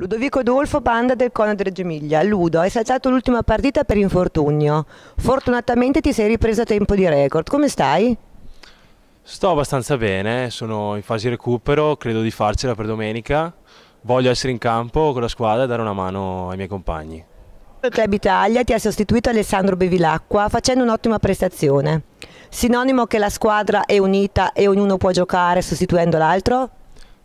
Ludovico Dolfo, banda del Cono di Reggio Emilia. Ludo, hai saltato l'ultima partita per infortunio. Fortunatamente ti sei ripreso a tempo di record. Come stai? Sto abbastanza bene, sono in fase di recupero, credo di farcela per domenica. Voglio essere in campo con la squadra e dare una mano ai miei compagni. Il Club Italia ti ha sostituito Alessandro Bevilacqua facendo un'ottima prestazione. Sinonimo che la squadra è unita e ognuno può giocare sostituendo l'altro?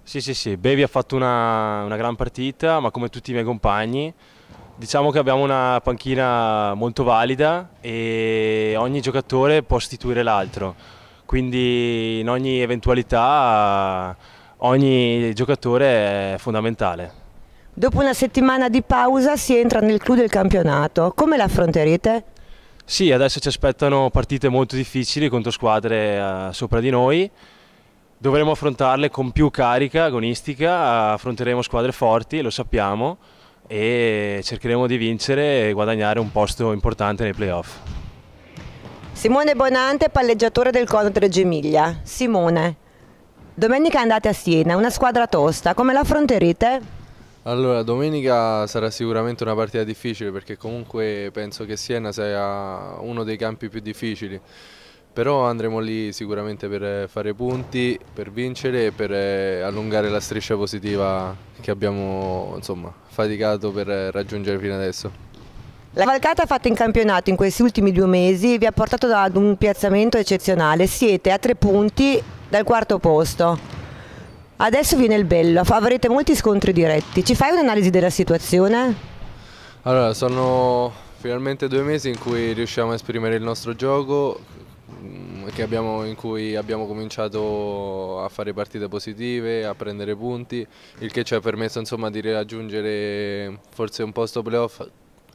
Sì, sì, sì, Bevi ha fatto una, una gran partita, ma come tutti i miei compagni, diciamo che abbiamo una panchina molto valida e ogni giocatore può sostituire l'altro, quindi in ogni eventualità ogni giocatore è fondamentale. Dopo una settimana di pausa si entra nel clou del campionato, come l'affronterete? Sì, adesso ci aspettano partite molto difficili contro squadre eh, sopra di noi dovremo affrontarle con più carica agonistica, affronteremo squadre forti, lo sappiamo, e cercheremo di vincere e guadagnare un posto importante nei playoff. Simone Bonante, palleggiatore del Cono Reggio Emilia. Simone, domenica andate a Siena, una squadra tosta, come la affronterete? Allora, domenica sarà sicuramente una partita difficile perché comunque penso che Siena sia uno dei campi più difficili però andremo lì sicuramente per eh, fare punti, per vincere e per eh, allungare la striscia positiva che abbiamo insomma, faticato per eh, raggiungere fino adesso. La valcata fatta in campionato in questi ultimi due mesi vi ha portato ad un piazzamento eccezionale, siete a tre punti dal quarto posto. Adesso viene il bello, avrete molti scontri diretti, ci fai un'analisi della situazione? Allora, sono finalmente due mesi in cui riusciamo a esprimere il nostro gioco, abbiamo, in cui abbiamo cominciato a fare partite positive, a prendere punti, il che ci ha permesso insomma, di raggiungere forse un posto playoff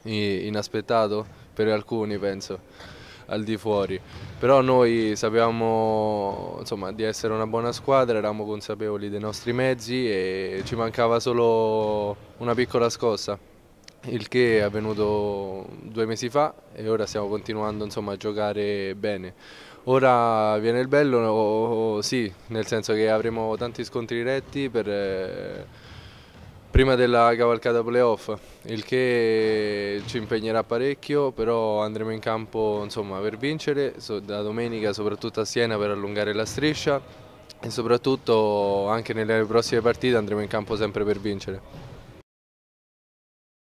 inaspettato per alcuni penso al di fuori però noi sapevamo insomma, di essere una buona squadra eravamo consapevoli dei nostri mezzi e ci mancava solo una piccola scossa il che è avvenuto due mesi fa e ora stiamo continuando insomma, a giocare bene. Ora viene il bello, sì, nel senso che avremo tanti scontri diretti per, eh, prima della cavalcata playoff, il che ci impegnerà parecchio, però andremo in campo insomma, per vincere, da domenica soprattutto a Siena per allungare la striscia e soprattutto anche nelle prossime partite andremo in campo sempre per vincere.